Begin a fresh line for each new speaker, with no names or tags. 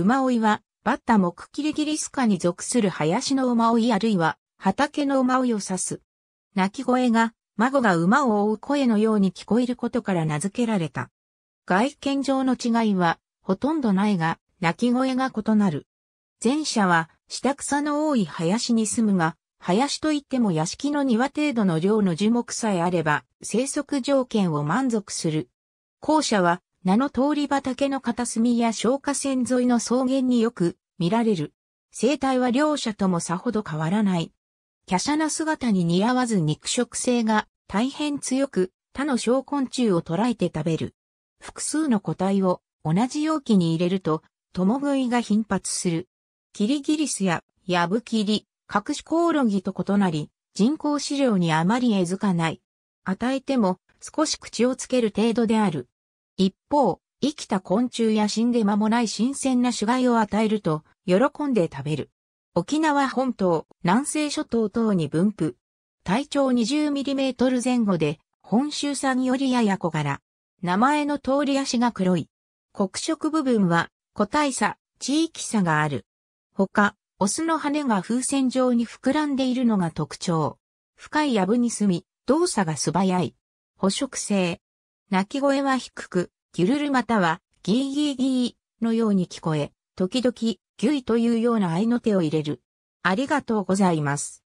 馬追は、バッタ目キリギリス科に属する林の馬追あるいは、畑の馬追を指す。鳴き声が、孫が馬を追う声のように聞こえることから名付けられた。外見上の違いは、ほとんどないが、鳴き声が異なる。前者は、下草の多い林に住むが、林といっても屋敷の庭程度の量の樹木さえあれば、生息条件を満足する。後者は、名の通り畑の片隅や消火線沿いの草原によく見られる。生態は両者ともさほど変わらない。華奢な姿に似合わず肉食性が大変強く他の小昆虫を捕らえて食べる。複数の個体を同じ容器に入れると、共食いが頻発する。キリギリスやヤブキリ、隠しコオロギと異なり、人工飼料にあまりえずかない。与えても少し口をつける程度である。一方、生きた昆虫や死んで間もない新鮮な死骸を与えると、喜んで食べる。沖縄本島、南西諸島等に分布。体長2 0トル前後で、本州産よりやや小柄。名前の通り足が黒い。黒色部分は個体差、地域差がある。他、オスの羽が風船状に膨らんでいるのが特徴。深い藪に住み、動作が素早い。捕食性、鳴き声は低く、ギュルルまたはギーギーギーのように聞こえ、時々ギュイというような合いの手を入れる。ありがとうございます。